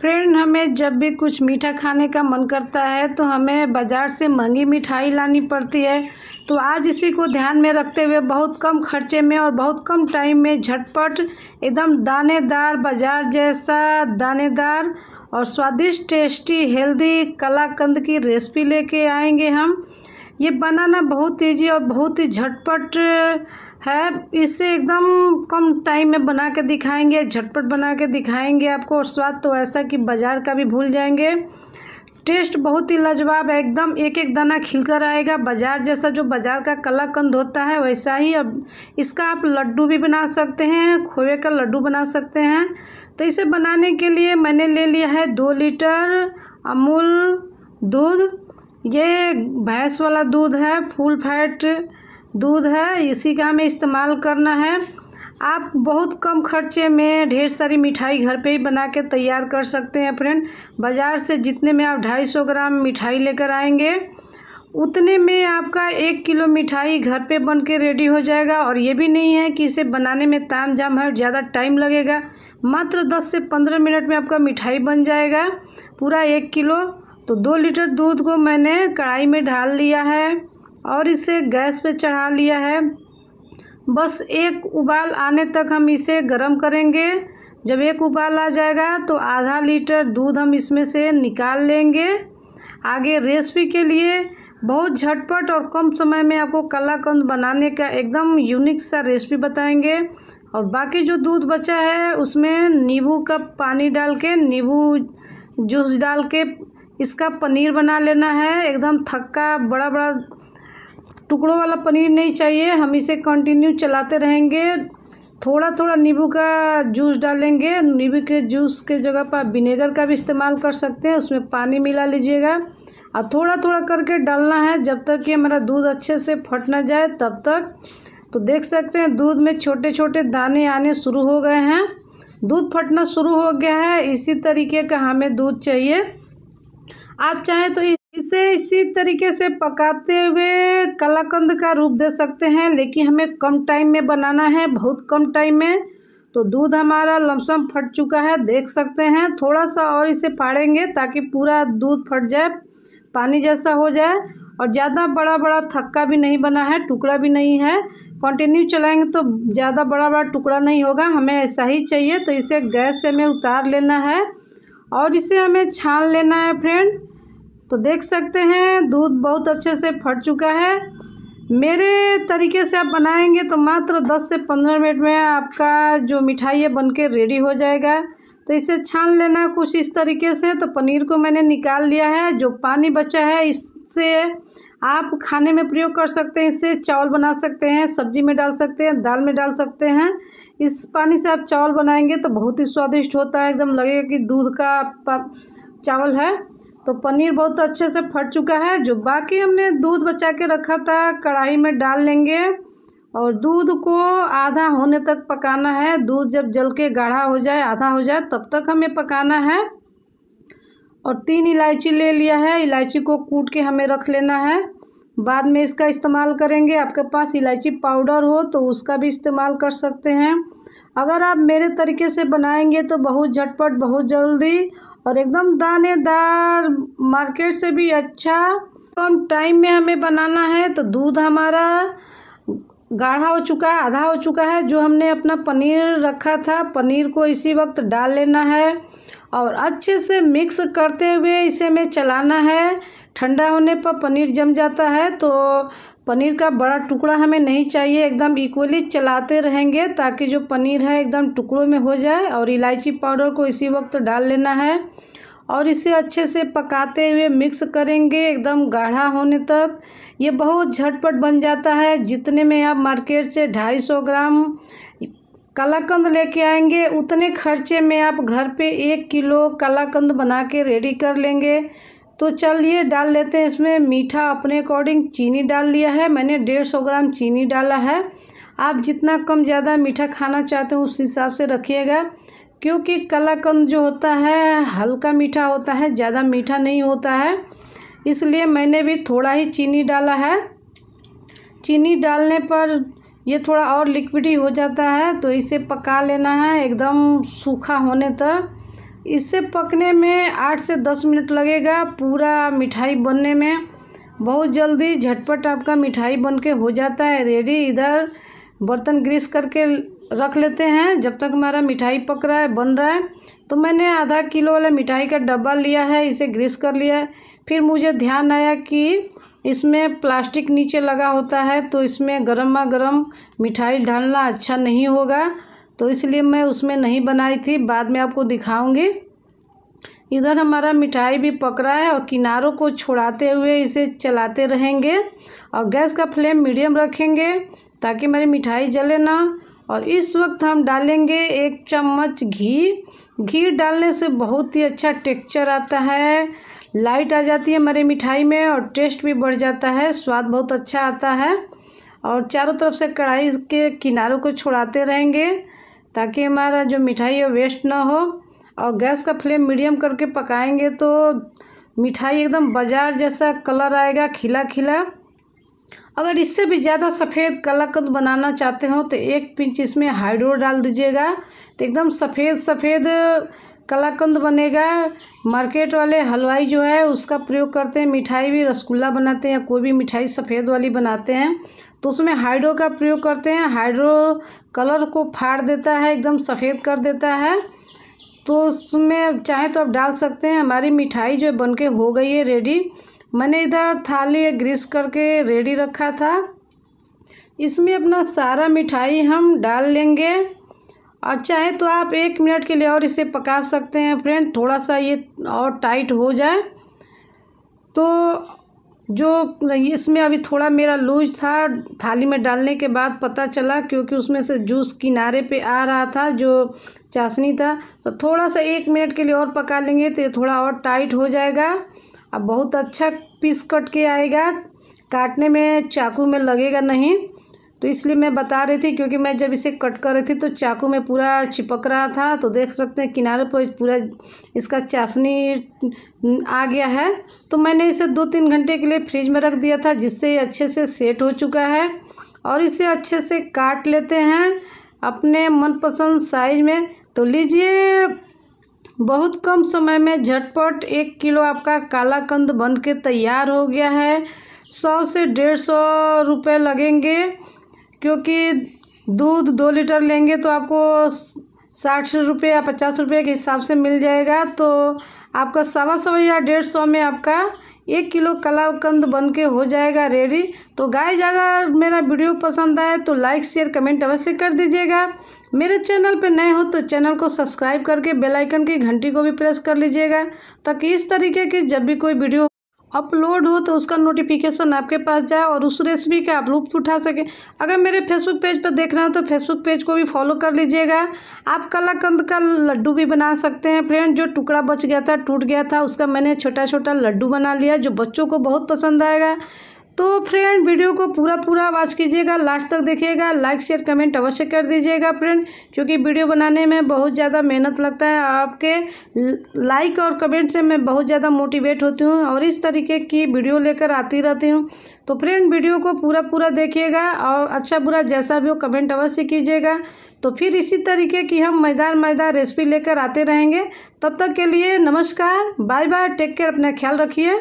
friend हमें जब भी कुछ मीठा खाने का मन करता है तो हमें बाज़ार से महंगी मिठाई लानी पड़ती है तो आज इसी को ध्यान में रखते हुए बहुत कम खर्चे में और बहुत कम टाइम में झटपट एकदम दानेदार बाज़ार जैसा दानेदार और स्वादिष्ट टेस्टी हेल्दी कलाकंद की रेसिपी लेके आएंगे हम ये बनाना बहुत ईजी और बहुत ही झटपट है इसे एकदम कम टाइम में बना के दिखाएंगे झटपट बना के दिखाएंगे आपको और स्वाद तो ऐसा कि बाज़ार का भी भूल जाएंगे टेस्ट बहुत ही लाजवाब है एकदम एक एक दाना खिलकर आएगा बाज़ार जैसा जो बाज़ार का कलाकंद होता है वैसा ही अब इसका आप लड्डू भी बना सकते हैं खोए का लड्डू बना सकते हैं तो इसे बनाने के लिए मैंने ले लिया है दो लीटर अमूल दूध ये भैंस वाला दूध है फुल फैट दूध है इसी का हमें इस्तेमाल करना है आप बहुत कम खर्चे में ढेर सारी मिठाई घर पे ही बना के तैयार कर सकते हैं फ्रेंड बाज़ार से जितने में आप ढाई सौ ग्राम मिठाई लेकर आएंगे उतने में आपका एक किलो मिठाई घर पे बन के रेडी हो जाएगा और ये भी नहीं है कि इसे बनाने में ताम जाम है ज़्यादा टाइम लगेगा मात्र दस से पंद्रह मिनट में आपका मिठाई बन जाएगा पूरा एक किलो तो दो लीटर दूध को मैंने कढ़ाई में ढाल लिया है और इसे गैस पे चढ़ा लिया है बस एक उबाल आने तक हम इसे गरम करेंगे जब एक उबाल आ जाएगा तो आधा लीटर दूध हम इसमें से निकाल लेंगे आगे रेसिपी के लिए बहुत झटपट और कम समय में आपको कलाकंद बनाने का एकदम यूनिक सा रेसिपी बताएंगे और बाकी जो दूध बचा है उसमें नींबू का पानी डाल के नींबू जूस डाल के इसका पनीर बना लेना है एकदम थक्का बड़ा बड़ा टुकड़ों वाला पनीर नहीं चाहिए हम इसे कंटिन्यू चलाते रहेंगे थोड़ा थोड़ा नींबू का जूस डालेंगे नींबू के जूस के जगह पर विनेगर का भी इस्तेमाल कर सकते हैं उसमें पानी मिला लीजिएगा और थोड़ा थोड़ा करके डालना है जब तक कि हमारा दूध अच्छे से फट ना जाए तब तक तो देख सकते हैं दूध में छोटे छोटे दाने आने शुरू हो गए हैं दूध फटना शुरू हो गया है इसी तरीके का हमें दूध चाहिए आप चाहें तो इस इसे इसी तरीके से पकाते हुए कलाकंद का रूप दे सकते हैं लेकिन हमें कम टाइम में बनाना है बहुत कम टाइम में तो दूध हमारा लमसम फट चुका है देख सकते हैं थोड़ा सा और इसे फाड़ेंगे ताकि पूरा दूध फट जाए पानी जैसा हो जाए और ज़्यादा बड़ा बड़ा थक्का भी नहीं बना है टुकड़ा भी नहीं है कंटिन्यू चलाएंगे तो ज़्यादा बड़ा बड़ा टुकड़ा नहीं होगा हमें ऐसा ही चाहिए तो इसे गैस से हमें उतार लेना है और इसे हमें छान लेना है फ्रेंड तो देख सकते हैं दूध बहुत अच्छे से फट चुका है मेरे तरीके से आप बनाएंगे तो मात्र 10 से 15 मिनट में आपका जो मिठाई है बन के रेडी हो जाएगा तो इसे छान लेना कुछ इस तरीके से तो पनीर को मैंने निकाल लिया है जो पानी बचा है इससे आप खाने में प्रयोग कर सकते हैं इससे चावल बना सकते हैं सब्जी में डाल सकते हैं दाल में डाल सकते हैं इस पानी से आप चावल बनाएंगे तो बहुत ही स्वादिष्ट होता है एकदम लगेगा कि दूध का चावल है तो पनीर बहुत अच्छे से फट चुका है जो बाकी हमने दूध बचा के रखा था कढ़ाई में डाल लेंगे और दूध को आधा होने तक पकाना है दूध जब जल के गाढ़ा हो जाए आधा हो जाए तब तक हमें पकाना है और तीन इलायची ले लिया है इलायची को कूट के हमें रख लेना है बाद में इसका इस्तेमाल करेंगे आपके पास इलायची पाउडर हो तो उसका भी इस्तेमाल कर सकते हैं अगर आप मेरे तरीके से बनाएंगे तो बहुत झटपट बहुत जल्दी और एकदम दानेदार मार्केट से भी अच्छा कम तो टाइम में हमें बनाना है तो दूध हमारा गाढ़ा हो चुका है आधा हो चुका है जो हमने अपना पनीर रखा था पनीर को इसी वक्त डाल लेना है और अच्छे से मिक्स करते हुए इसे हमें चलाना है ठंडा होने पर पनीर जम जाता है तो पनीर का बड़ा टुकड़ा हमें नहीं चाहिए एकदम इक्वली चलाते रहेंगे ताकि जो पनीर है एकदम टुकड़ों में हो जाए और इलायची पाउडर को इसी वक्त डाल लेना है और इसे अच्छे से पकाते हुए मिक्स करेंगे एकदम गाढ़ा होने तक ये बहुत झटपट बन जाता है जितने में आप मार्केट से ढाई सौ ग्राम कलाकंद लेके आएंगे उतने खर्चे में आप घर पे एक किलो कलाकंद बना के रेडी कर लेंगे तो चलिए डाल लेते हैं इसमें मीठा अपने अकॉर्डिंग चीनी डाल लिया है मैंने डेढ़ सौ ग्राम चीनी डाला है आप जितना कम ज़्यादा मीठा खाना चाहते हो उस हिसाब से रखिएगा क्योंकि कलाकंद जो होता है हल्का मीठा होता है ज़्यादा मीठा नहीं होता है इसलिए मैंने भी थोड़ा ही चीनी डाला है चीनी डालने पर ये थोड़ा और लिक्विडी हो जाता है तो इसे पका लेना है एकदम सूखा होने तक इसे पकने में आठ से दस मिनट लगेगा पूरा मिठाई बनने में बहुत जल्दी झटपट आपका मिठाई बन के हो जाता है रेडी इधर बर्तन ग्रीस करके रख लेते हैं जब तक हमारा मिठाई पक रहा है बन रहा है तो मैंने आधा किलो वाला मिठाई का डब्बा लिया है इसे ग्रीस कर लिया है फिर मुझे ध्यान आया कि इसमें प्लास्टिक नीचे लगा होता है तो इसमें गर्मा गर्म मिठाई डालना अच्छा नहीं होगा तो इसलिए मैं उसमें नहीं बनाई थी बाद में आपको दिखाऊंगी इधर हमारा मिठाई भी पक रहा है और किनारों को छोड़ाते हुए इसे चलाते रहेंगे और गैस का फ्लेम मीडियम रखेंगे ताकि मेरी मिठाई जले ना और इस वक्त हम डालेंगे एक चम्मच घी घी डालने से बहुत ही अच्छा टेक्सचर आता है लाइट आ जाती है हमारी मिठाई में और टेस्ट भी बढ़ जाता है स्वाद बहुत अच्छा आता है और चारों तरफ से कढ़ाई के किनारों को छुड़ाते रहेंगे ताकि हमारा जो मिठाई है वेस्ट ना हो और गैस का फ्लेम मीडियम करके पकाएंगे तो मिठाई एकदम बाजार जैसा कलर आएगा खिला खिला अगर इससे भी ज़्यादा सफ़ेद कलाकंद बनाना चाहते हो तो एक पिंच इसमें हाइड्रो डाल दीजिएगा तो एकदम सफ़ेद सफ़ेद कलाकंद बनेगा मार्केट वाले हलवाई जो है उसका प्रयोग करते हैं मिठाई भी रसगुल्ला बनाते हैं कोई भी मिठाई सफ़ेद वाली बनाते हैं तो उसमें हाइड्रो का प्रयोग करते हैं हाइड्रो कलर को फाड़ देता है एकदम सफ़ेद कर देता है तो उसमें चाहे तो आप डाल सकते हैं हमारी मिठाई जो बन के हो गई है रेडी मैंने इधर थाली ग्रीस करके रेडी रखा था इसमें अपना सारा मिठाई हम डाल लेंगे और चाहे तो आप एक मिनट के लिए और इसे पका सकते हैं फ्रेंड थोड़ा सा ये और टाइट हो जाए तो जो इसमें अभी थोड़ा मेरा लूज था थाली में डालने के बाद पता चला क्योंकि उसमें से जूस किनारे पे आ रहा था जो चाशनी था तो थोड़ा सा एक मिनट के लिए और पका लेंगे तो ये थोड़ा और टाइट हो जाएगा अब बहुत अच्छा पीस कट के आएगा काटने में चाकू में लगेगा नहीं तो इसलिए मैं बता रही थी क्योंकि मैं जब इसे कट कर रही थी तो चाकू में पूरा चिपक रहा था तो देख सकते हैं किनारे पर पूरा इसका चाशनी आ गया है तो मैंने इसे दो तीन घंटे के लिए फ्रिज में रख दिया था जिससे ये अच्छे से सेट हो चुका है और इसे अच्छे से काट लेते हैं अपने मनपसंद साइज में तो लीजिए बहुत कम समय में झटपट एक किलो आपका काला कंद बन के तैयार हो गया है सौ से डेढ़ सौ रुपये लगेंगे क्योंकि दूध दो लीटर लेंगे तो आपको साठ रुपये या पचास रुपये के हिसाब से मिल जाएगा तो आपका सवा सौ या डेढ़ सौ में आपका एक किलो कलाकंद बन के हो जाएगा रेडी तो गाय जगह मेरा वीडियो पसंद आए तो लाइक शेयर कमेंट अवश्य कर दीजिएगा मेरे चैनल पर नए हो तो चैनल को सब्सक्राइब करके बेल आइकन की घंटी को भी प्रेस कर लीजिएगा ताकि इस तरीके की जब भी कोई वीडियो अपलोड हो तो उसका नोटिफिकेशन आपके पास जाए और उस रेसिपी का आप लुप्त उठा सकें अगर मेरे फेसबुक पेज पर देख रहे हो तो फेसबुक पेज को भी फॉलो कर लीजिएगा आप कलाकंद का लड्डू भी बना सकते हैं फ्रेंड जो टुकड़ा बच गया था टूट गया था उसका मैंने छोटा छोटा लड्डू बना लिया जो बच्चों को बहुत पसंद आएगा तो फ्रेंड वीडियो को पूरा पूरा वॉच कीजिएगा लास्ट तक देखिएगा लाइक शेयर कमेंट अवश्य कर दीजिएगा फ्रेंड क्योंकि वीडियो बनाने में बहुत ज़्यादा मेहनत लगता है आपके लाइक और कमेंट से मैं बहुत ज़्यादा मोटिवेट होती हूँ और इस तरीके की वीडियो लेकर आती रहती हूँ तो फ्रेंड वीडियो को पूरा पूरा देखिएगा और अच्छा बुरा जैसा भी हो कमेंट अवश्य कीजिएगा तो फिर इसी तरीके की हम मैदार मैदार रेसिपी लेकर आते रहेंगे तब तक के लिए नमस्कार बाय बाय टेक केयर अपना ख्याल रखिए